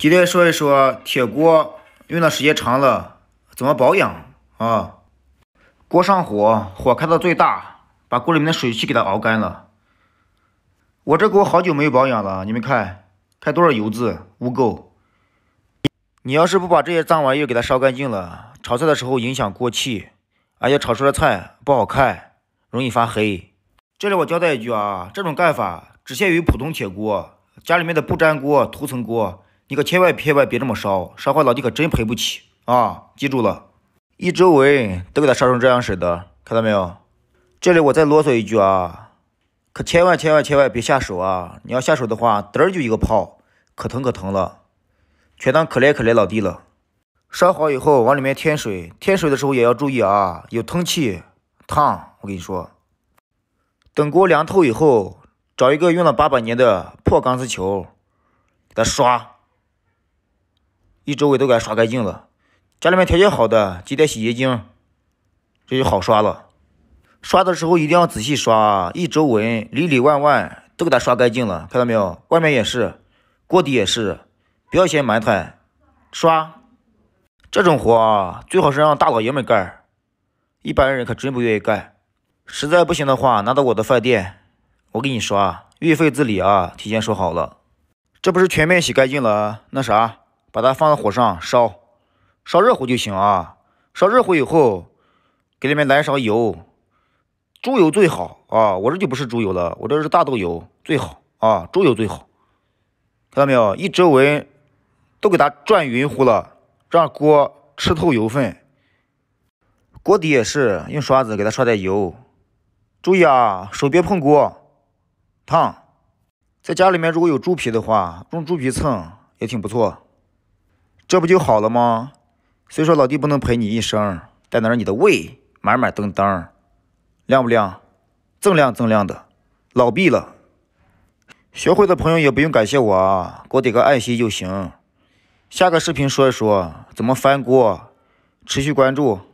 今天说一说铁锅用的时间长了怎么保养啊？锅上火，火开到最大，把锅里面的水汽给它熬干了。我这锅好久没有保养了，你们看，看多少油渍污垢。你要是不把这些脏玩意儿给它烧干净了，炒菜的时候影响锅气，而且炒出来菜不好看，容易发黑。这里我交代一句啊，这种盖法只限于普通铁锅，家里面的不粘锅、涂层锅。你可千万千万别这么烧，烧坏老弟可真赔不起啊！记住了，一周围都给他烧成这样式的，看到没有？这里我再啰嗦一句啊，可千万千万千万别下手啊！你要下手的话，嘚儿就一个泡，可疼可疼了，全当可怜可怜老弟了。烧好以后，往里面添水，添水的时候也要注意啊，有通气，烫，我跟你说。等锅凉透以后，找一个用了八百年的破钢丝球，给它刷。一周围都给它刷干净了，家里面条件好的，几点洗洁精，这就好刷了。刷的时候一定要仔细刷，一周围里里外外都给它刷干净了，看到没有？外面也是，锅底也是，不要嫌埋汰，刷。这种活啊，最好是让大老爷们干，一般人可真不愿意干。实在不行的话，拿到我的饭店，我给你刷，运费自理啊，提前说好了。这不是全面洗干净了？那啥？把它放到火上烧，烧热乎就行啊。烧热乎以后，给里面来一勺油，猪油最好啊。我这就不是猪油了，我这是大豆油最好啊，猪油最好。看到没有，一周围都给它转匀乎了，让锅吃透油分。锅底也是用刷子给它刷点油，注意啊，手别碰锅烫。在家里面如果有猪皮的话，用猪皮蹭也挺不错。这不就好了吗？虽说老弟不能陪你一生，但能让你的胃满满登登，亮不亮？锃亮锃亮的，老毕了。学会的朋友也不用感谢我啊，给我点个爱心就行。下个视频说一说怎么翻锅，持续关注。